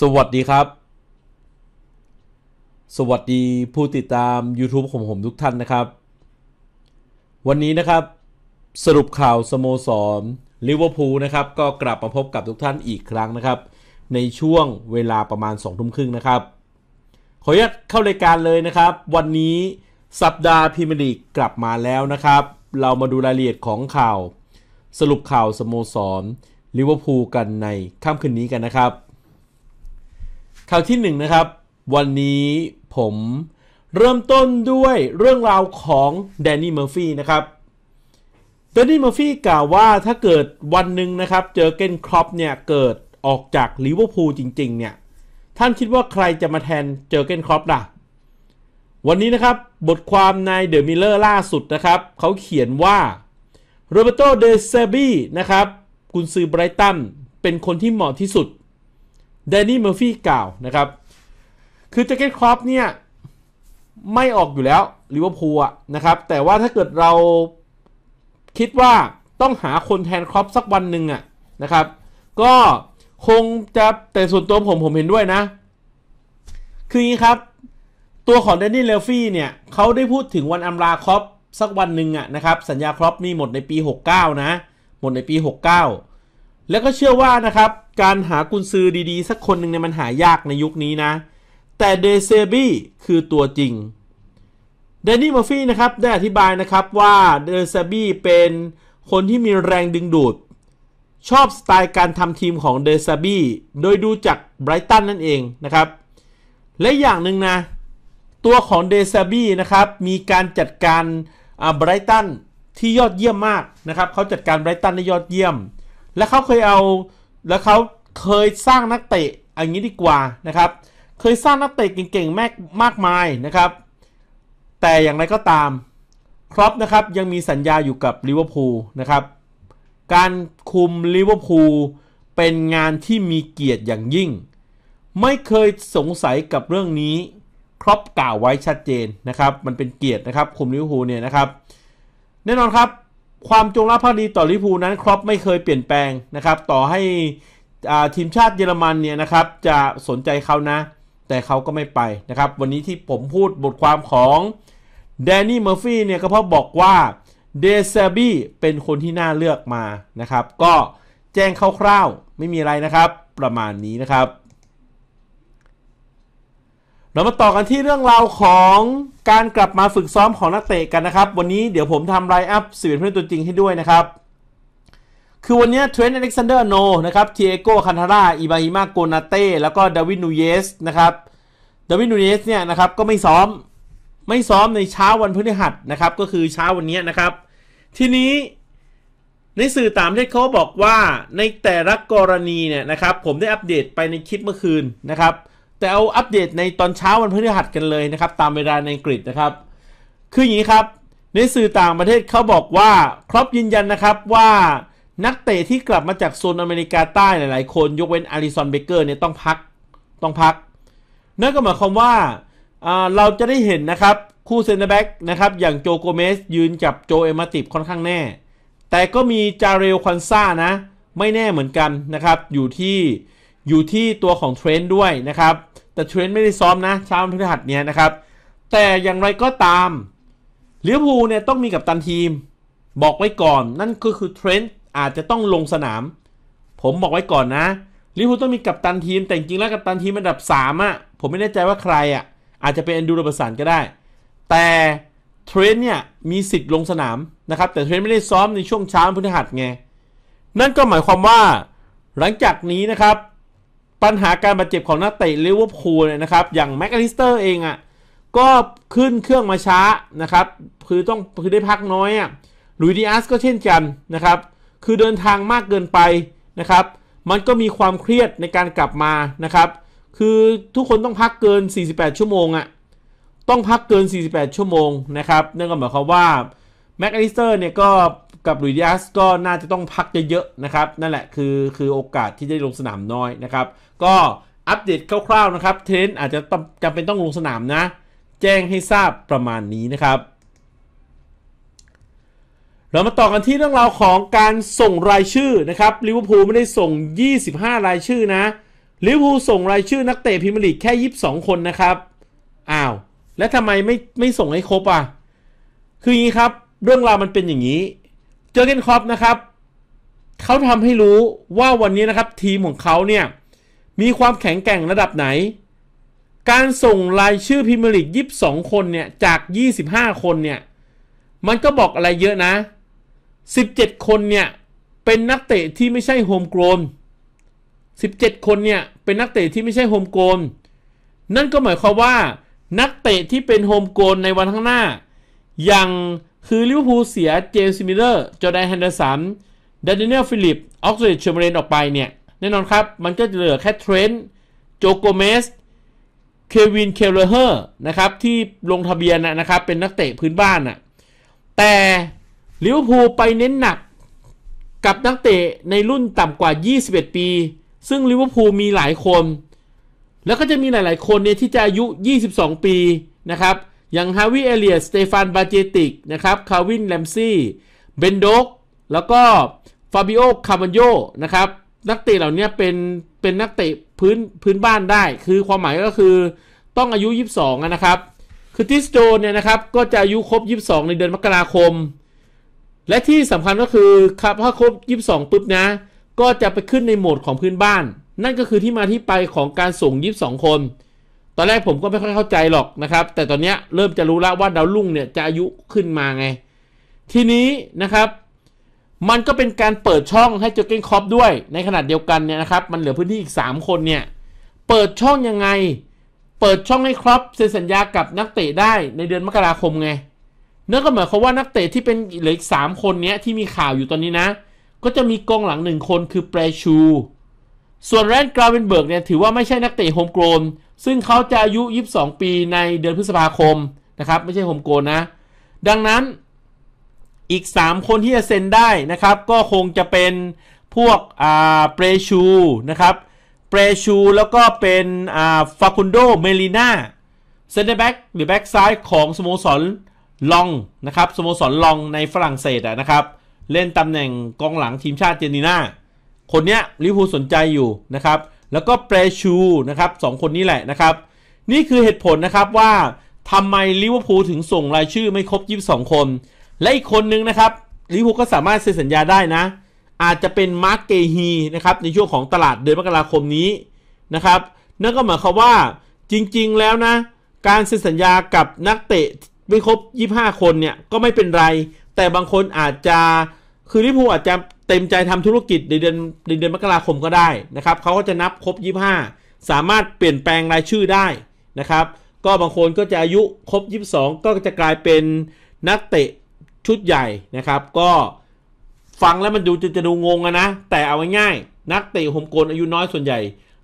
สวัสดีครับ สวัสดีผู้ติดตาม YouTube ของผมทุกท่านนะครับ วันนี้นะครับ สรุปข่าวสโมสรลิเวอร์พูลนะครับ ก็กลับมาพบกับทุกท่านอีกครั้งนะครับ ในช่วงเวลาประมาณ 2 ทุ่มครึ่งนะครับ ขออนุญาตเข้ารายการเลยนะครับ วันนี้สัปดาห์พรีเมียร์ลีกกลับมาแล้วนะครับ เรามาดูรายละเอียดของข่าวสรุปข่าวสโมสรลิเวอร์พูลกันในค่ำคืนนี้กันนะครับข่าวที่1นนะครับ วันนี้ผมเริ่มต้นด้วยเรื่องราวของแดนนี่เมอร์ฟี่นะครับแดนนี่เมอร์ฟี่กล่าวว่าถ้าเกิดวันหนึ่งนะครับเจอเกนครอปเนี่ย เกิดออกจากลิเวอร์พูลจริงๆ เนี่ย ท่านคิดว่าใครจะมาแทนเจอเกนครอปล่ะวันนี้นะครับบทความในเดอะมิลเลอร์ล่าสุดนะครับ เขาเขียนว่าโรเบโตเดเซบีนะครับ กุนซือไบรตันเป็นคนที่เหมาะที่สุดแดนนี่เมอร์ฟี่กล่าวนะครับ คือแจ็คเก็ตครอปเนี่ย ไม่ออกอยู่แล้วลิเวอร์พูลนะครับ แต่ว่าถ้าเกิดเราคิดว่าต้องหาคนแทนครอปสักวันหนึ่งอะนะครับ ก็คงจะแต่ส่วนตัวผมผมเห็นด้วยนะ คืออย่างนี้ครับ ตัวของแดนนี่เลฟี่เนี่ยเขาได้พูดถึงวันอำลาครอปสักวันหนึ่งอะนะครับ สัญญาครอปมีหมดในปี 69 นะ หมดในปี 69แล้วก็เชื่อว่านะครับการหากุนซือดีๆ สักคนหนึ่งเนี่ยมันหายากในยุคนี้นะ แต่เดเซบี้คือตัวจริงเดนนี่มอฟฟี่นะครับได้อธิบายนะครับว่าเดเซบี้เป็นคนที่มีแรงดึงดูด ชอบสไตล์การทำทีมของเดซบี้โดยดูจากไบรตันนั่นเองนะครับ และอย่างหนึ่งนะ ตัวของเดซบี้นะครับมีการจัดการไบรตันที่ยอดเยี่ยมมากนะครับเขาจัดการไบรตันได้ยอดเยี่ยมและเขาเคยเอาและเขาเคยสร้างนักเตะอย่างนี้ดีกว่านะครับ เคยสร้างนักเตะเก่งๆ มาก มากมายนะครับแต่อย่างไรก็ตามครอปนะครับยังมีสัญญาอยู่กับลิเวอร์พูลนะครับการคุมลิเวอร์พูลเป็นงานที่มีเกียรติอย่างยิ่ง ไม่เคยสงสัยกับเรื่องนี้ครอปกล่าวไว้ชัดเจนนะครับ มันเป็นเกียรตินะครับคุมลิเวอร์พูลเนี่ยนะครับ แน่นอนครับความจงรักภักดีต่อลิพูนั้นครอปไม่เคยเปลี่ยนแปลงนะครับ ต่อให้ทีมชาติเยอรมันเนี่ยนะครับ จะสนใจเขานะ แต่เขาก็ไม่ไปนะครับวันนี้ที่ผมพูดบทความของแดนนี่เมอร์ฟี่เนี่ยก็เพราะบอกว่าเดซบี้เป็นคนที่น่าเลือกมานะครับ ก็แจ้งคร่าวๆไม่มีอะไรนะครับประมาณนี้นะครับเรามาต่อกันที่เรื่องราวของการกลับมาฝึกซ้อมของนักเตะกันนะครับ วันนี้เดี๋ยวผมทำไลฟ์อัพสื่อเพื่อนตัวจริงให้ด้วยนะครับ คือวันนี้เทรนด์อเล็กซานเดอร์โนนะครับเทเอโกคันทาร่าอิบาฮิมาโกนาเต้แล้วก็ดาวิดนูเยสนะครับดาวิดนูเยสเนี่ยนะครับก็ไม่ซ้อม ไม่ซ้อมในเช้าวันพฤหัสนะครับ ก็คือเช้าวันนี้นะครับ ทีนี้ในสื่อตามที่เเขาบอกว่าในแต่ละกรณีเนี่ยนะครับผมได้อัปเดตไปในคลิปเมื่อคืนนะครับแต่เอาอัปเดตในตอนเช้าวันพฤหัสกันเลยนะครับตามเวลาในอังกฤษนะครับ คือ อย่างนี้ครับ ในสื่อต่างประเทศเขาบอกว่าครอบยืนยันนะครับว่านักเตะที่กลับมาจากโซนอเมริกาใต้หลายๆคนยกเว้นอาริซอนเบเกอร์เนี่ยต้องพักต้องพักนั่นก็หมายความว่าเราจะได้เห็นนะครับคู่เซนเตอร์แบ็กนะครับ อย่างโจโกเมสยืนกับโจเอมาติบค่อนข้างแน่ แต่ก็มีจาเรลควันซ่านะไม่แน่เหมือนกันนะครับอยู่ที่อยู่ที่ตัวของเทรนด์ด้วยนะครับ แต่เทรนด์ไม่ได้ซ้อมนะ เช้าวันพฤหัสเนี่ยนะครับ แต่อย่างไรก็ตามเลี้ยวภูเนี่ยต้องมีกับตันทีมบอกไว้ก่อน นั่นก็คือเทรนด์อาจจะต้องลงสนาม ผมบอกไว้ก่อนนะลิเวอร์พูลต้องมีกัปตันทีม แต่จริงแล้วกัปตันทีมอันดับ3อ่ะผมไม่แน่ใจว่าใครอ่ะอาจจะเป็นแอนดูโรบสันก็ได้แต่เทรนเนี่ยมีสิทธิ์ลงสนามนะครับ แต่เทรนไม่ได้ซ้อมในช่วงเช้าพฤหัสไงนั่นก็หมายความว่า หลังจากนี้นะครับปัญหาการบาดเจ็บของนักเตะลิเวอร์พูลเนี่ยนะครับอย่างแม็กอลิสเตอร์เองอะ่ะก็ขึ้นเครื่องมาช้านะครับ คือต้องคือได้พักน้อยอะ่ะลุยดิอัสก็เช่นกันนะครับ คือเดินทางมากเกินไปนะครับ มันก็มีความเครียดในการกลับมานะครับ คือทุกคนต้องพักเกิน 48 ชั่วโมงอะ่ะต้องพักเกิน 48 ชั่วโมงนะครับนั่นก็หมายความว่าแม็กอลิสเตอร์เนี่ยก็กับลุยดิอาสก็น่าจะต้องพักเยอะๆนะครับ นั่นแหละคือคือโอกาสที่ได้ลงสนามน้อยนะครับ ก็อัปเดตคร่าวๆนะครับเทนอาจจะจำเป็นต้องลงสนามนะ แจ้งให้ทราบประมาณนี้นะครับ เรามาต่อกันที่เรื่องราวของการส่งรายชื่อนะครับลิเวอร์พูลไม่ได้ส่ง 25 รายชื่อนะลิเวอร์พูลส่งรายชื่อนักเตะพรีเมียร์ลีกแค่ 22 คนนะครับ อ้าวแล้วทำไมไม่ไม่ส่งให้ครบอ่ะคืออย่างนี้ครับ เรื่องราวมันเป็นอย่างนี้เจอเกนครอปนะครับเขาทำให้รู้ว่าวันนี้นะครับทีมของเขาเนี่ย มีความแข็งแกร่งระดับไหนการส่งรายชื่อพิมลิกยีิบสองคนเนี่ย จาก 25 คนเนี่ย มันก็บอกอะไรเยอะนะ 17 คนเนี่ยเป็นนักเตะที่ไม่ใช่โฮมโกลน17 คนเนี่ยเป็นนักเตะที่ไม่ใช่โฮมโกลนนั่นก็หมายความว่านักเตะที่เป็นโฮมโกลนในวันข้างหน้าอย่างคือลิเวอร์พูลเสียเจมส์มิลเลอร์ จอแดนแฮนเดอร์สันดานิเนลฟิลิป ออกซเดชเชอร์เมเรนออกไปเนี่ย แน่นอนครับ มันก็จะเหลือแค่เทรนต์โจโกเมส เควินเคเลเฮอร์นะครับที่ลงทะเบียนนะครับเป็นนักเตะพื้นบ้านอะแต่ลิเวอร์พูลไปเน้นหนักกับนักเตะในรุ่นต่ำกว่า 21 ปี ซึ่งลิเวอร์พูลมีหลายคน แล้วก็จะมีหลายๆคนเนี่ยที่จะอายุ 22 ปีนะครับอย่างฮาวิเอเลียสเตฟาน บาเจติก นะครับ คาวินแลมซี่ เบนโดกแล้วก็ฟาบิโอ คาร์มันโยนะครับ นักเตะเหล่านี้เป็น เป็นนักเตะพื้น พื้นบ้านได้ คือความหมายก็คือต้องอายุ 22 นะครับ คือทิสโตเนี่ยนะครับ ก็จะอายุครบ 22 ในเดือนมกราคม และที่สำคัญก็คือ ครับถ้าครบ 22 ปุ๊บนะ ก็จะไปขึ้นในโหมดของพื้นบ้าน นั่นก็คือที่มาที่ไปของการส่ง 22 คนอนแรกผมก็ไม่ค่อยเข้าใจหรอกนะครับ แต่ตอนนี้เริ่มจะรู้แล้วว่าดาวรุ่งเนี่ยจะอายุขึ้นมาไงทีนี้นะครับมันก็เป็นการเปิดช่องให้เจอเก้นคอปด้วยในขนาดเดียวกันเนี่ยนะครับ มันเหลือพื้นที่อีก 3 คนเนี่ยเปิดช่องยังไงเปิดช่องให้ครอปเซ็นสัญญากับนักเตะได้ในเดือนมกราคมไงนั่นก็หมายความว่านักเตะที่เป็นเหลืออีกสามคนเนี้ยที่มีข่าวอยู่ตอนนี้นะ ก็จะมีกองหลังหนึ่งคนคือเปรชูส่วนแรนด์กราเวนเบิร์กเนี่ยถือว่าไม่ใช่นักเตะโฮมโกลนซึ่งเขาจะอายุ 22 ปีในเดือนพฤษภาคม นะครับ ไม่ใช่โฮมโกลนนะ ดังนั้นอีก 3 คนที่จะเซ็นได้นะครับ ก็คงจะเป็นพวกอ่าเปรชู นะครับ เปรชู แล้วก็เป็นอ่าฟาคุนโดเมลิน่าเซนเตอร์แบ็กหรือแบ็กซ้ายของ สโมสรลองนะครับสโมสรลองในฝรั่งเศสนะครับ เล่นตำแหน่งกองหลังทีมชาติเจนีนาคนเนี้ยลิเวอร์พูลสนใจอยู่ นะครับ แล้วก็เปรชูนะครับสองคนนี้แหละนะครับ นี่คือเหตุผลนะครับว่าทำไมลิเวอร์พูลถึงส่งรายชื่อไม่ครบ22 คน และอีกคนนึงนะครับลิเวอร์พูลก็สามารถเซ็นสัญญาได้นะ อาจจะเป็นมาร์กเกฮีนะครับในช่วงของตลาดเดือนมกราคมนี้นะครับนั่นก็หมายความว่าจริงๆแล้วนะ การเซ็นสัญญากับนักเตะไม่ครบ 25 คนเนี่ยก็ไม่เป็นไร แต่บางคนอาจจะคือลิเวอร์พูลอาจจะเต็มใจทำธุรกิจ ในเดือนในเดือนมกราคมก็ได้นะครับเขาก็จะนับครบ 25 สามารถเปลี่ยนแปลงรายชื่อได้นะครับ ก็บางคนก็จะอายุครบ 22 ก็จะกลายเป็นนักเตะชุดใหญ่นะครับ ก็ฟังแล้วมันดูจะจะดูงงนะ แต่เอาง่ายๆนักเตะโฮมโกนอายุน้อยส่วนใหญ่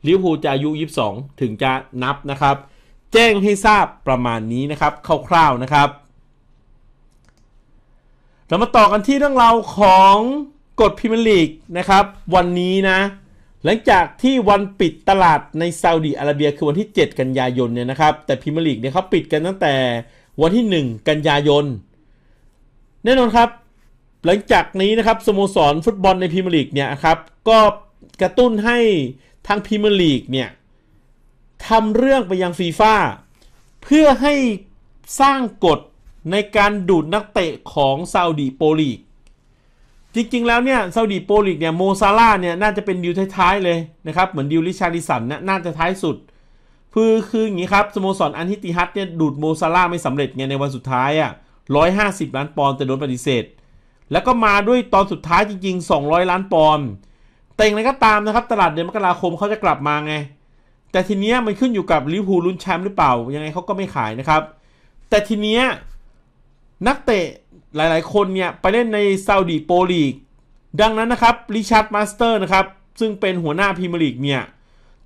ลิเวอร์พูลจะอายุ 22 ถึงจะนับนะครับ แจ้งให้ทราบประมาณนี้นะครับคร่าวๆนะครับ เรามาต่อกันที่เรื่องราวของกฎพิมลีกนะครับวันนี้นะหลังจากที่วันปิดตลาดในซาอุดีอาระเบียคือวันที่ 7 กันยายนเนี่ยนะครับแต่พิมลีกเนี่ยเขาปิดกันตั้งแต่วันที่ 1 กันยายนแน่นอนครับ หลังจากนี้นะครับสโมสรฟุตบอลในพิมลีกเนี่ยครับก็กระตุ้นให้ทางพิมลีกเนี่ยทำเรื่องไปยังฟีฟ่าเพื่อให้สร้างกฎในการดูดนักเตะของซาอุดีโปลีกจริง ๆ แล้วเนี่ยซาอุดีโปลิกเนี่ยโมซาลาเนี่ย น่าจะเป็นดิวท้าย ๆ เลยนะครับเหมือนดิวลิชาริสันนยน่าจะท้ายสุด คือคืออย่างนี้ครับสโมสรอันฮิติฮัตเนี่ยดูดโมซาลาไม่สำเร็จไงในวันสุดท้ายอ่ะร้อยห้าสิบล้านปอนด์แต่โดนปฏิเสธ แล้วก็มาด้วยตอนสุดท้ายจริงๆสองร้อยล้านปอนด์แต่อย่างไรก็ตามนะครับตลาดเดือนมกราคมเขาจะกลับมาไงแต่ทีเนี้ยมันขึ้นอยู่กับลิเวอร์พูลลุ้นแชมป์หรือเปล่ายังไงเขาก็ไม่ขายนะครับแต่ทีเนี้ยนักเตะหลายๆคนเนี่ยไปเล่นในซาอุดีโปลีก ดังนั้นนะครับริชาร์ดมาสเตอร์นะครับ ซึ่งเป็นหัวหน้าพรีเมียร์ลีกเนี่ย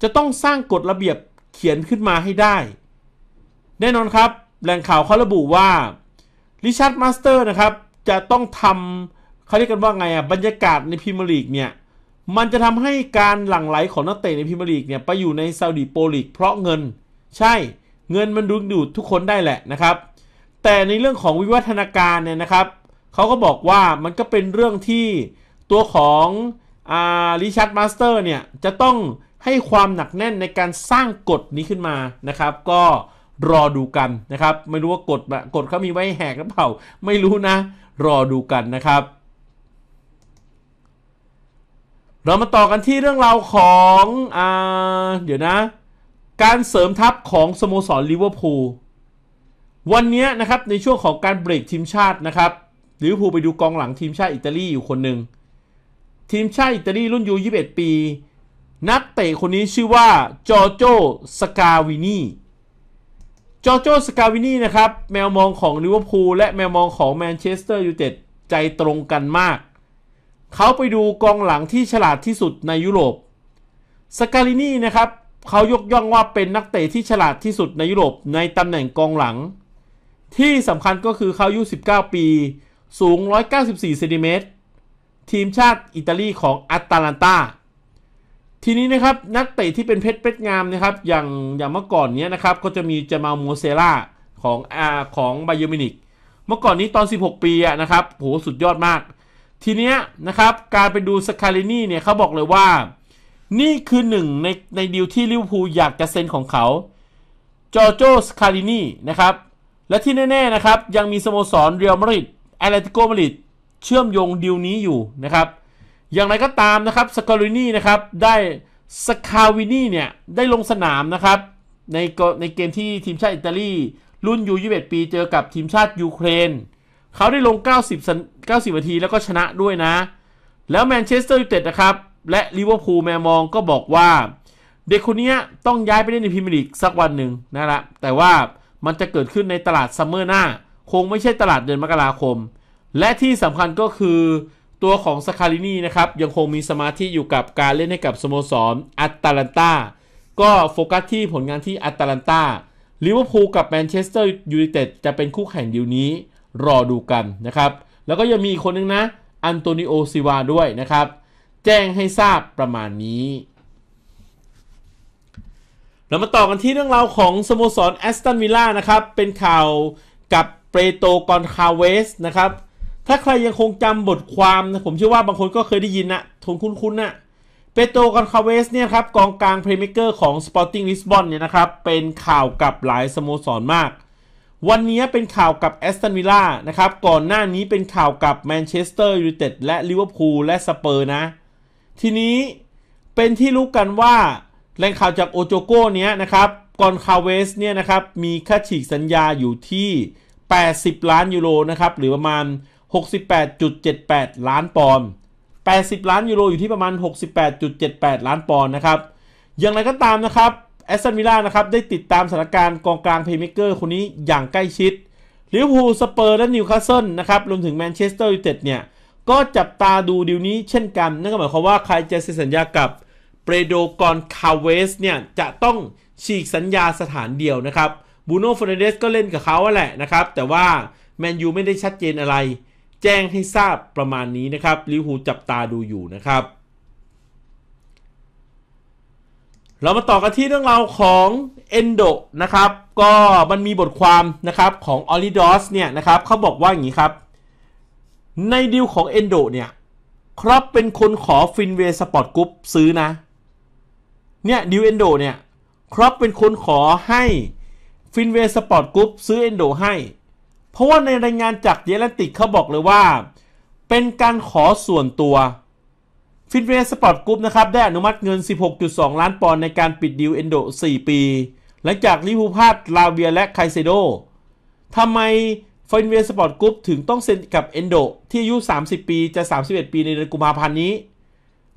จะต้องสร้างกฎระเบียบเขียนขึ้นมาให้ได้ แน่นอนครับ แหล่งข่าวเขาระบุว่าริชาร์ดมาสเตอร์นะครับ จะต้องทำเขาเรียกกันว่าไงอ่ะบรรยากาศในพรีเมียร์ลีกเนี่ยมันจะทำให้การหลั่งไหลของนักเตะในพรีเมียร์ลีกเนี่ยไปอยู่ในซาอุดีโปลีกเพราะเงินใช่เงินมันดึงดูดทุกคนได้แหละนะครับแต่ในเรื่องของวิวัฒนาการเนี่ยนะครับ เขาก็บอกว่ามันก็เป็นเรื่องที่ตัวของริชาร์ดมาสเตอร์เนี่ย จะต้องให้ความหนักแน่นในการสร้างกฎนี้ขึ้นมานะครับ ก็รอดูกันนะครับ ไม่รู้ว่ากฎกฎเขามีไว้แหกหรือเปล่าไม่รู้นะรอดูกันนะครับ เรามาต่อกันที่เรื่องราวของอเดี๋ยวนะการเสริมทัพของสโมสรลิเวอร์พูลวันนี้นะครับในช่วงของการเบรกทีมชาตินะครับลิืวอรพูลไปดูกองหลังทีมชาติอิตาลีอยู่คนหนึ่ง ทีมชาติอิตาลีรุ่นยู21 ปี นักเตะคนนี้ชื่อว่าจอโจสกาวินีจอโจสกาวินีนะครับแมวมองของลิเวอร์พูลและแมวมองของแมนเชสเตอร์ยูไนเต็ดใจตรงกันมากเขาไปดูกองหลังที่ฉลาดที่สุดในยุโรปสกาลินีนะครับเขายกย่องว่าเป็นนักเตะที่ฉลาดที่สุดในยุโรปในตำแหน่งกองหลังที่สำคัญก็คือเขาอายุ19 ปี สูง 194เซนติเมตรทีมชาติอิตาลีของอัตาลนตาทีนี้นะครับ นักเตะที่เป็นเพชรเพชรงามนะครับ อย่างอย่างเมื่อก่อนเนี้ยนะครับก็จะมีเจามาโมเซล่าของอาของไบเยอมินิกเมื่อก่อนนี้ตอน 16 ปีอะนะครับโหสุดยอดมาก ทีเนี้ยนะครับการไปดูสคารินี่เนี่ยเขาบอกเลยว่า นี่คือหนึ่งในในดีลที่ลิเวอร์พูลอยากจะเซ็นของเขาจอโจสคารินี่นะครับและที่แน่ๆนะครับยังมีสโมสรเรียลมาดริดแอตเลติโกมาดริดเชื่อมโยงดีลนี้อยู่นะครับอย่างไรก็ตามนะครับสกอรินีนะครับได้สคาวินีเนี่ยได้ลงสนามนะครับในในเกมที่ทีมชาติอิตาลีรุ่นยู21 ปีเจอกับทีมชาติยูเครนเขาได้ลง 90 90นาที แล้วก็ชนะด้วยนะ แล้วแมนเชสเตอร์ยูไนเต็ดนะครับและลิเวอร์พูลแมมองก็บอกว่า เด็กคนนี้ต้องย้ายไปเล่นในพรีเมียร์ลีกสักวันหนึ่งนะละแต่ว่ามันจะเกิดขึ้นในตลาดซัมเมอร์หน้า คงไม่ใช่ตลาดเดือนมกราคม และที่สำคัญก็คือ ตัวของสคารินีนะครับ ยังคงมีสมาธิอยู่กับการเล่นให้กับสโมสรอัตแลนตาก็โฟกัสที่ผลงานที่อัตแลนตาลิเวอร์พูลกับแมนเชสเตอร์ยูไนเต็ดจะเป็นคู่แข่งเดียวนี้รอดูกันนะครับ แล้วก็ยังมีอีกคนนึงนะอันโตนิโอซิวาด้วยนะครับ แจ้งให้ทราบประมาณนี้เรามาต่อกันที่เรื่องราวของสโมสรแอสตันวิลล่านะครับ เป็นข่าวกับเปโตกอนคาเวสนะครับ ถ้าใครยังคงจำบทความนะผมเชื่อว่าบางคนก็เคยได้ยินนะทงคุ้นๆนะเปโตกอนคาเวสเนี่ยครับกองกลางเพลย์เมเกอร์ของปอร์ติ้งลิสบอนเนี่ยนะครับ เป็นข่าวกับหลายสโมสรมาก วันนี้เป็นข่าวกับแอสตันวิลล่านะครับ ก่อนหน้านี้เป็นข่าวกับแมนเชสเตอร์ยูไนเต็ดและลิเวอร์พูลและสเปอร์นะ ทีนี้เป็นที่รู้กันว่าแหล่งข่าวจากโอโจโก้เนี้ยนะครับ กอนคาเวสเนี่ยนะครับ มีค่าฉีกสัญญาอยู่ที่ 80 ล้านยูโรนะครับ หรือประมาณ 68.78 ล้านปอนด์ 80 ล้านยูโรอยู่ที่ประมาณ 68.78 ล้านปอนด์นะครับ อย่างไรก็ตามนะครับแอสตันวิลล่านะครับ ได้ติดตามสถานการณ์กองกลางเพย์เมเกอร์คนนี้อย่างใกล้ชิดลิเวอร์พูล สเปอร์ และนิวคาสเซิลนะครับ รวมถึงแมนเชสเตอร์ยูไนเต็ด เนี่ย ก็จับตาดูดีลนี้เช่นกัน นั่นก็หมายความว่าใครจะเซ็นสัญญากับเปรโดกอนคาเวสเนี่ยจะต้องฉีกสัญญาสถานเดียวนะครับบูโน่ฟอนเดสก็เล่นกับเขาแหละนะครับ แต่ว่า แมนยูไม่ได้ชัดเจนอะไร แจ้งให้ทราบประมาณนี้นะครับลิวหูจับตาดูอยู่นะครับ เรามาต่อกันที่เรื่องราวของเอนโดนะครับ ก็มันมีบทความนะครับของออริดอสเนี่ยนะครับเขาบอกว่าอย่างนี้ครับ ในดีลของเอนโดเนี่ย ครับเป็นคนขอฟินเวสปอร์ตกรุ๊ปซื้อนะเนี่ยดิวเอนโดเนี่ยครอปเป็นคนขอให้ฟินเวสปอร์ตกรุ๊ปซื้อเอนโดให้ เพราะว่าในรายงานจากเยลันติกเขาบอกเลยว่า เป็นการขอส่วนตัวฟินเวสปอร์ตกรุ๊ปนะครับได้อนุมัติเงิน 16.2 ล้านปอนด์ในการปิดดิวเอนโด4 ปีหลังจากลิเูพาดลาเวียและไคเซโดทำไมฟินเวสปอร์ตกรุ๊ปถึงต้องเซ็นกับเอนโดที่อายุ 30 ปีจะ 31 ปีในเดือนกุมภาพันธ์นี้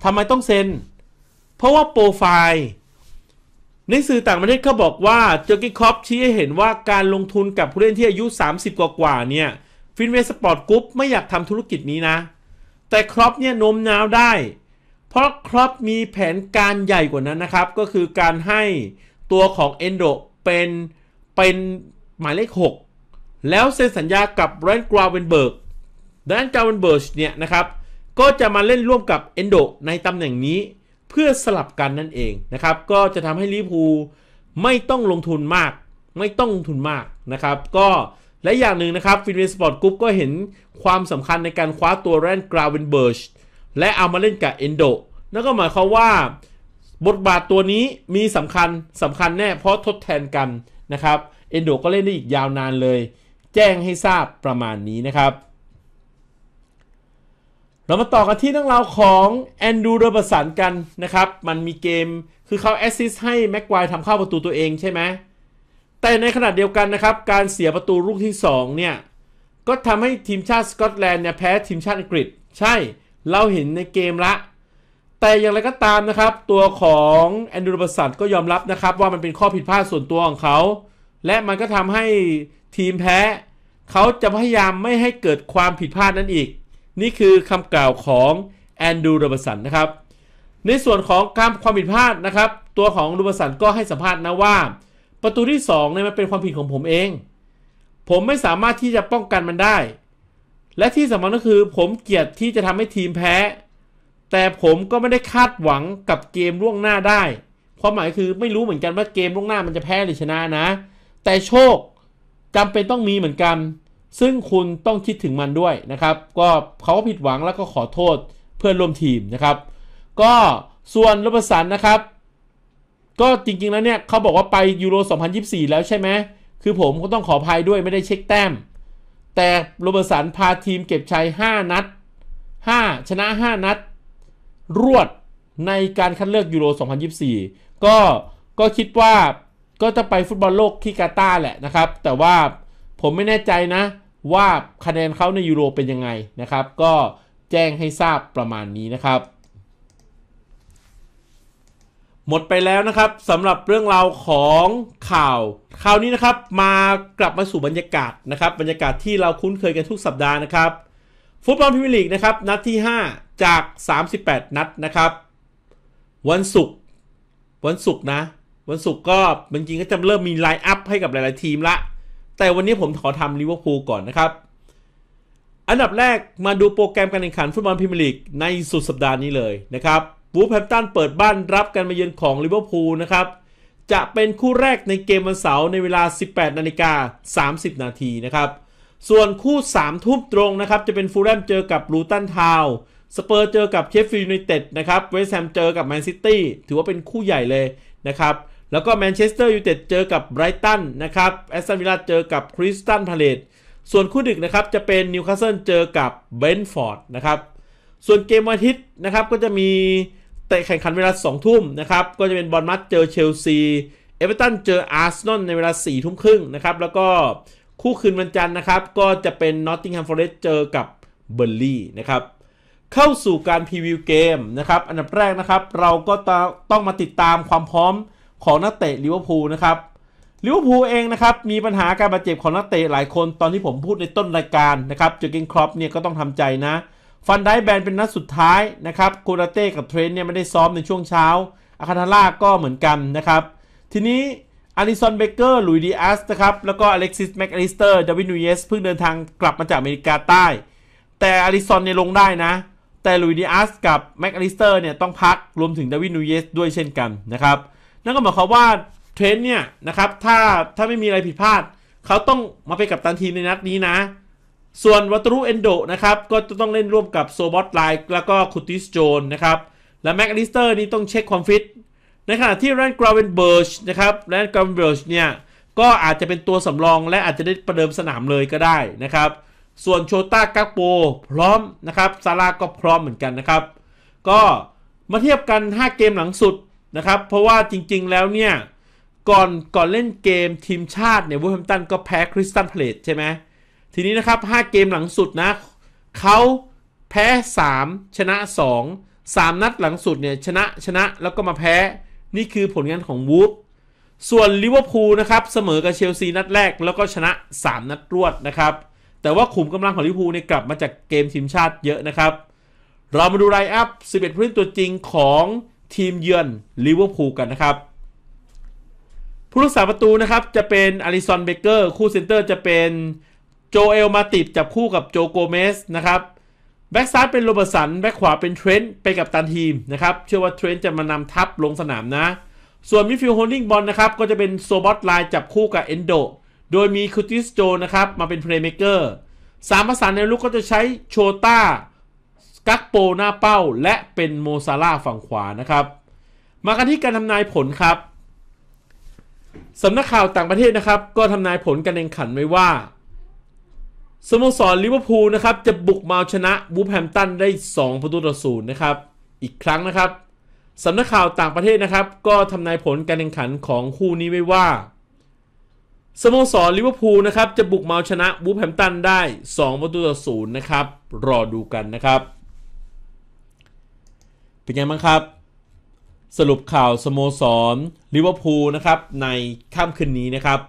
ทำไมต้องเซ็นพราะว่าโปรไฟล์ในสื่อต่างประเทศเขาบอกว่าเจอกิคอปชี้ให้เห็นว่าการลงทุนกับผู้เล่นที่อายุ 30 กว่าเนี่ยฟินเวสปอร์ตกรุ๊ปไม่อยากทำธุรกิจนี้นะ แต่ครอปเนี่ยโน้มน้าวได้ เพราะครอปมีแผนการใหญ่กว่านั้นนะครับ ก็คือการให้ตัวของเอนโดเป็นเป็นหมายเลข 6 แล้วเซ็นสัญญากับแรนกราวเวนเบิร์กแรนกราวเวนเบิร์กเนี่ยนะครับก็จะมาเล่นร่วมกับเอนโดในตำแหน่งนี้เพื่อสลับกันนั่นเองนะครับก็จะทำให้ลิพูไม่ต้องลงทุนมาก ไม่ต้องลงทุนมากนะครับ ก็และอย่างหนึ่งนะครับฟินเวสปอร์ตกรุ๊ปก็เห็นความสำคัญในการคว้าตัวแรนกราวินเบิร์ชและเอามาเล่นกับเอนโดนั่นก็หมายความว่าบทบาทตัวนี้มีสำคัญสำคัญแน่เพราะทดแทนกันนะครับเอนโดก็เล่นได้อีกยาวนานเลย แจ้งให้ทราบประมาณนี้นะครับเรามาต่อกันที่เรื่องราวของแอนดูเรเอร์สันกันนะครับ มันมีเกม คือเขาแอสซิสให้แม็กควายทำเข้าประตูตัวเองใช่ไหม แต่ในขณะเดียวกันนะครับ การเสียประตูลูกที่2เนี่ย ก็ทำให้ทีมชาติสกอตแลนด์เนี่ยแพ้ทีมชาติอังกฤษ ใช่ เราเห็นในเกมละ แต่อย่างไรก็ตามนะครับ ตัวของแอนดูเรเอร์สันก็ยอมรับนะครับว่ามันเป็นข้อผิดพลาดส่วนตัวของเขา และมันก็ทำให้ทีมแพ้ เขาจะพยายามไม่ให้เกิดความผิดพลาดนั้นอีกนี่คือคำกล่าวของแอนดูรรบสันนะครับ ในส่วนของการความผิดพลาดนะครับ ตัวของรรบสันก็ให้สัมภาษณ์นะว่า ประตูที่2เนี่ยมันเป็นความผิดของผมเอง ผมไม่สามารถที่จะป้องกันมันได้ และที่สำคัญก็คือผมเกียดที่จะทำให้ทีมแพ้ แต่ผมก็ไม่ได้คาดหวังกับเกมล่วงหน้าได้ ความหมายคือไม่รู้เหมือนกัน ว่าเกมล่วงหน้ามันจะแพ้หรือชนะนะ แต่โชคจำเป็นต้องมีเหมือนกันซึ่งคุณต้องคิดถึงมันด้วยนะครับ ก็เขาผิดหวังแล้วก็ขอโทษเพื่อนร่วมทีมนะครับ ก็ส่วนรบสันนะครับ ก็จริงๆแล้วเนี่ยเขาบอกว่าไปยูโร 2024 แล้วใช่ไหม คือผมก็ต้องขออภัยด้วยไม่ได้เช็คแต้ม แต่โรเบร์สันพาทีมเก็บชัย 5 นัด 5 ชนะ 5 นัด รวดในการคัดเลือกยูโร 2024 ก็ ก็คิดว่าก็จะไปฟุตบอลโลกที่กาตาร์แหละนะครับ แต่ว่าผมไม่แน่ใจนะว่าคะแนนเขาในยูโรเป็นยังไงนะครับ ก็แจ้งให้ทราบประมาณนี้นะครับ หมดไปแล้วนะครับสำหรับเรื่องราวของข่าวคราวนี้นะครับมากลับมาสู่บรรยากาศนะครับบรรยากาศที่เราคุ้นเคยกันทุกสัปดาห์นะครับฟุตบอลพรีเมียร์ลีกนะครับ นัดที่ 5 จาก 38 นัดนะครับ วันศุกร์วันศุกร์นะ วันศุกร์ก็จริงๆก็จะเริ่มมีไลน์อัพให้กับหลายๆทีมละแต่วันนี้ผมขอทำลิเวอร์พูลก่อนนะครับ อันดับแรกมาดูโปรแกรมการแข่งขันฟุตบอลพรีเมียร์ลีกในสุดสัปดาห์นี้เลยนะครับบูแพมตันเปิดบ้านรับการมาเยือนของลิเวอร์พูลนะครับ จะเป็นคู่แรกในเกมวันเสาร์ในเวลา 18 นาฬิกา 30 นาทีนะครับ ส่วนคู่ 3 ทุ่มตรงนะครับ จะเป็นฟูลแลมเจอกับลูตันทาวสเปอร์เจอกับเชฟฟิลด์ยูไนเต็ดนะครับ เวสต์แฮมเจอกับแมนซิตี้ถือว่าเป็นคู่ใหญ่เลยนะครับแล้วก็แมนเชสเตอร์ยูไนเต็ดเจอกับไบรตันนะครับแอสตันวิลล่าเจอกับคริสตันพาเลตส่วนคู่ดึกนะครับ จะเป็นนิวคาสเซิลเจอกับเบนฟอร์ดนะครับ ส่วนเกมวันอาทิตย์นะครับ ก็จะมีเตะแข่งขันเวลา 2 ทุ่มนะครับ ก็จะเป็นบอลมัดเจอเชลซีเอเวอเรตันเจออาร์เซนอลในเวลา 4 ทุ่มครึ่งนะครับ แล้วก็คู่คืนวันจันทร์นะครับ ก็จะเป็นนอตติงแฮมฟอร์เรสเจอกับเบอร์ลี่นะครับเข้าสู่การพรีวิวเกมนะครับ อันดับแรกนะครับเราก็ต้องมาติดตามความพร้อมของนักเตะลิเวอร์พูลนะครับ ลิเวอร์พูลเองนะครับ มีปัญหาการบาดเจ็บของนักเตะหลายคนตอนที่ผมพูดในต้นรายการนะครับจูเกนครอปเนี่ยก็ต้องทำใจนะฟันได้แบนเป็นนัดสุดท้ายนะครับคูราเต้กับเทรนเนี่ยไม่ได้ซ้อมในช่วงเช้าอาคาทาร่าก็เหมือนกันนะครับ ทีนี้อาริซอนเบเกอร์ลุยดีอัส นะครับ แล้วก็อเล็กซิส แม็กอลิสเตอร์ดาวินูเยสเพิ่งเดินทางกลับมาจากอเมริกาใต้แต่อาริซอนเนี่ยลงได้นะแต่ลุยดีอัสกับแม็กอลิสเตอร์เนี่ยต้องพักรวมถึงดาวินูเยสด้วยเช่นกันนะครับนั่นก็หมายความว่าเทรนเนี่ยนะครับถ้าถ้าไม่มีอะไรผิดพลาด เขาต้องมาเป็นกับตันทีมในนัดนี้นะ ส่วนวัตรุเอนโดนะครับ ก็จะต้องเล่นร่วมกับโซบอตไลค์แล้วก็คุติสโจนนะครับ และแม็กอลิสเตอร์นี่ต้องเช็คความฟิต ในขณะที่แรนกราเวนเบิร์ชนะครับแรนกราเวนเบิร์ชเนี่ย ก็อาจจะเป็นตัวสำรอง และอาจจะได้ประเดิมสนามเลยก็ได้นะครับ ส่วนโชต้ากักโปพร้อมนะครับซาร่าก็พร้อมเหมือนกันนะครับก็มาเทียบกัน 5 เกมหลังสุดนะครับ เพราะว่าจริงๆแล้วเนี่ย ก่อน ก่อนเล่นเกมทีมชาติเนี่ย วูแฮมตันก็แพ้คริสตันเพลตใช่ไหม ทีนี้นะครับ 5 เกมหลังสุดนะ เขาแพ้ 3 ชนะ 2 3 นัดหลังสุดเนี่ย ชนะ ชนะ แล้วก็มาแพ้ นี่คือผลงานของวูฟส่วนลิเวอร์พูลนะครับ เสมอกับเชลซีนัดแรกแล้วก็ชนะ 3 นัดรวดนะครับ แต่ว่าขุมกำลังของลิเวอร์พูลเนี่ยกลับมาจากเกมทีมชาติเยอะนะครับ เรามาดูไลน์อัพ11ผู้เล่นตัวจริงของทีม เยือน ลิเวอร์พูลกันนะครับ ผู้รักษาประตูนะครับจะเป็นอลิสันเบเกอร์คู่เซนเตอร์จะเป็นโจเอลมาติดจับคู่กับโจโกเมสนะครับแบ็กซ้ายเป็นโรเบิร์สันแบ็กขวาเป็นเทรนต์ไปกับตันทีมนะครับเชื่อว่าเทรนต์จะมานำทัพลงสนามนะ ส่วนมิดฟิลด์โฮลดิงบอลนะครับก็จะเป็นโซบอตไลน์จับคู่กับเอนโดโดยมีคูติสโจนะครับมาเป็นเพลย์เมเกอร์สามประสานในลูกก็จะใช้โชต้ากักโปหน้าเป้าและเป็นโมซาร่าฝั่งขวานะครับ มากันที่การทำนายผลครับสำนักข่าวต่างประเทศนะครับ ก็ทำนายผลการแข่งขันไว้ว่าสโมสรลิเวอร์พูลนะครับจะบุกมาชนะบูแฮมตันได้2ประตูต่อศูนย์นะครับอีกครั้งนะครับสำนักข่าวต่างประเทศนะครับ ก็ทำนายผลการแข่งขันของคู่นี้ไว้ว่าสโมสรลิเวอร์พูลนะครับจะบุกมาชนะบูแฮมตันได้2ประตูต่อศูนย์นะครับรอดูกันนะครับเป็นไงบ้างครับ สรุปข่าวสโมสรลิเวอร์พูลนะครับ ในค่ำคืนนี้นะครับ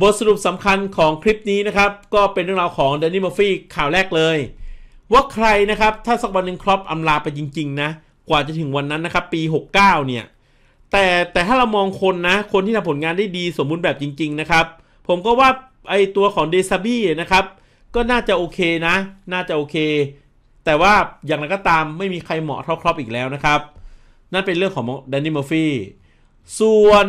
บทสรุปสำคัญของคลิปนี้นะครับ ก็เป็นเรื่องราวของเดนนี่มอฟฟี่ข่าวแรกเลย ว่าใครนะครับถ้าสักวันหนึ่งครอปอำลาไปจริงๆนะ กว่าจะถึงวันนั้นนะครับ ปี 69 เนี่ย แต่แต่ถ้าเรามองคนนะ คนที่ทำผลงานได้ดีสมบูรณ์แบบจริงๆนะครับ ผมก็ว่าไอตัวของเดซาบี้นะครับก็น่าจะโอเคนะ น่าจะโอเคแต่ว่าอย่างไรก็ตามไม่มีใครเหมาะเท่าครอปอีกแล้วนะครับ นั่นเป็นเรื่องของแดนนี่มอร์ฟี่ส่วน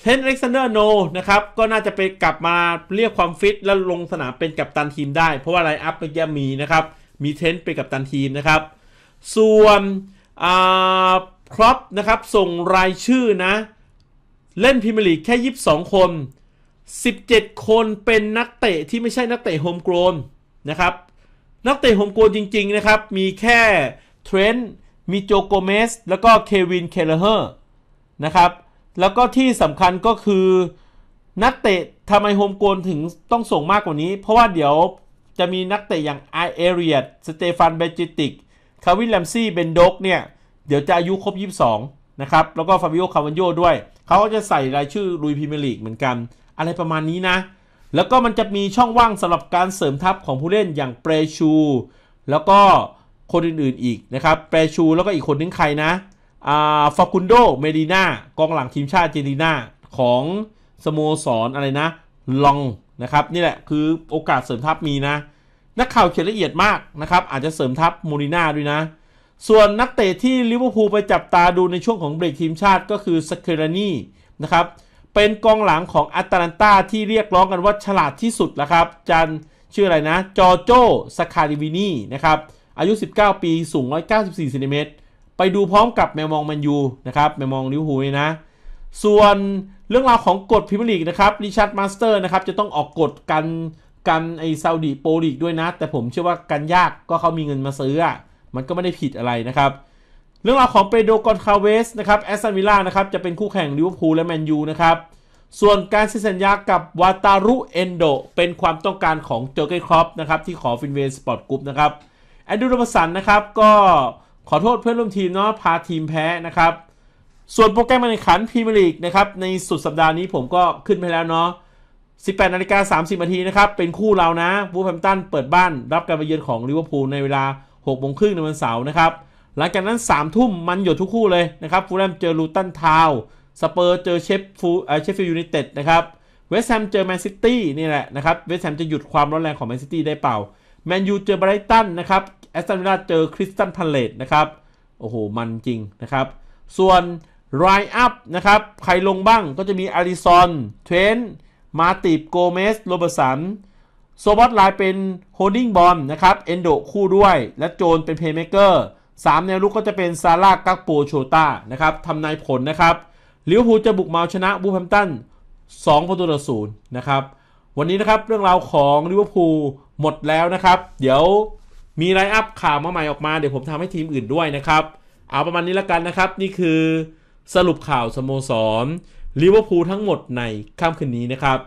เทนเล็กซานเดอร์โนนะครับ ก็น่าจะไปกลับมาเรียกความฟิตและลงสนามเป็นกัปตันทีมได้ เพราะว่าไลอัพเมื่อกี้มีนะครับ มีเทนเป็นกัปตันทีมนะครับ ส่วนครอปนะครับ ส่งรายชื่อนะ เล่นพรีเมียร์ลีกแค่ 22 คน 17 คนเป็นนักเตะที่ไม่ใช่นักเตะโฮมกรนนะครับนักเตะโฮมโกนจริงๆ นะครับ มีแค่เทรนต์มีโจโกเมส แล้วก็เควินเคเลเฮอร์นะครับ แล้วก็ที่สำคัญก็คือนักเตะทำไมโฮมโกนถึงต้องส่งมากกว่านี้ เพราะว่าเดี๋ยวจะมีนักเตะอย่างไอเอเรียต สเตฟานเบจิติก คาวินแลมซี่เบนดกเนี่ย เดี๋ยวจะอายุครบ 22 นะครับ แล้วก็ฟาบิโอคาวันโยด้วย เขาก็จะใส่รายชื่อลุยพิมลีกเหมือนกัน อะไรประมาณนี้นะแล้วก็มันจะมีช่องว่างสำหรับการเสริมทัพของผู้เล่นอย่างเปรชูแล้วก็คนอื่นๆอีกนะครับเปรชูแล้วก็อีกคนนึงใครนะอ่าฟาคุนโดเมดิน่ากองหลังทีมชาติเจนีนาของสโมสรออะไรนะลองนะครับนี่แหละคือโอกาสเสริมทัพมีนะ นักข่าวเขียนละเอียดมากนะครับ อาจจะเสริมทัพมูริน่าด้วยนะ ส่วนนักเตะที่ลิเวอร์พูลไปจับตาดูในช่วงของเบรกทีมชาติก็คือสเคเรนีนะครับเป็นกองหลังของอัตแลนตาที่เรียกร้องกันว่าฉลาดที่สุดแ้ะครับจันชื่ออะไรนะจอโจสคาริวินีนะครับ อายุ 19 ปี สูง 194ซนเมตรไปดูพร้อมกับแมวมองมันยูนะครับ แมวมองลิวฮูยนะ ส่วนเรื่องราวของกฎพิมลีกนะครับริชาร์ดมาสเตอร์นะครับ จะต้องออกกฎกันกันไอซาอุดีโปลีกด้วยนะ แต่ผมเชื่อว่ากันยากก็เขามีเงินมาซื้อมันก็ไม่ได้ผิดอะไรนะครับเรื่องราวของเปโดกอนคาเวสนะครับแอสตันวิลล่านะครับ จะเป็นคู่แข่งลิเวอร์พูลและแมนยูนะครับ ส่วนการเซ็นสัญญากับวาตารุเอนโดเป็นความต้องการของเจอเกนครอปนะครับ ที่ขอฟินเวนสปอร์ตกรุ๊ปนะครับ แอนดูโรบสันนะครับ ก็ขอโทษเพื่อนร่วมทีมเนาะพาทีมแพ้นะครับ ส่วนโปรแกรมการแข่งขันพรีเมียร์ลีกนะครับ ในสุดสัปดาห์นี้ผมก็ขึ้นไปแล้วเนาะ18นาฬิกา30นาทีนะครับเป็นคู่เรานะวูแฮมตันเปิดบ้านรับการไปเยือนของลิเวอร์พูลในเวลา6โมงครึ่งในวันเสาร์นะครับหลังจากนั้น3ามทุ่มมันหยดทุกคู่เลยนะครับฟูลแลมเจอลูตันทาวสเปอร์เจอเชฟฟูเชฟฟิลยูไนเต็ดนะครับเวสแฮมเจอแมนซิตี้นี่แหละนะครับเวสแฮมจะหยุดความร้อนแรงของแมนซิตี้ได้เปล่าแมนยูเจอไบรตันนะครับแอสตันวิลล่าเจอคริสตันพาเลตนะครับโอ้โหมันจริงนะครับ ส่วนไรอัพนะครับใครลงบ้างก็จะมีอาริซอนเทรนมาติบโกเมสโรเบอร์สันโซบอตไลน์เป็นโฮดดิ้งบอมนะครับเอนโดคู่ด้วยและโจนเป็นเพย์เมเกอร์3 แนวรุกก็จะเป็นซาร่ากักโปโชต้านะครับทำนายผลนะครับลิเวอร์พูลจะบุกเมาชนะบูแฮมตัน2ประตูต่อศูนย์นะครับ วันนี้นะครับเรื่องราวของลิเวอร์พูลหมดแล้วนะครับ เดี๋ยวมีไลน์อัพข่าวมาใหม่ออกมาเดี๋ยวผมทำให้ทีมอื่นด้วยนะครับ เอาประมาณนี้ละกันนะครับ นี่คือสรุปข่าวสโมสรลิเวอร์พูลทั้งหมดในค่ำคืนนี้นะครับ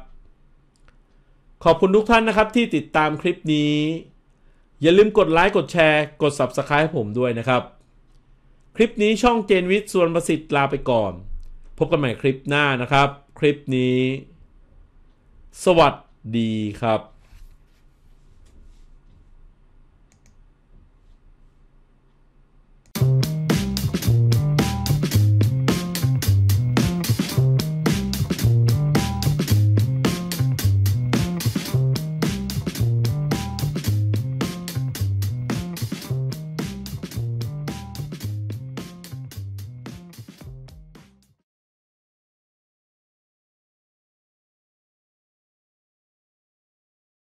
ขอบคุณทุกท่านนะครับที่ติดตามคลิปนี้อย่าลืมกดไลค์กดแชร์กด Subscribe ผมด้วยนะครับ คลิปนี้ช่องเจนวิทย์ส่วนประสิทธิ์ลาไปก่อน พบกันใหม่คลิปหน้านะครับ คลิปนี้ สวัสดีครับ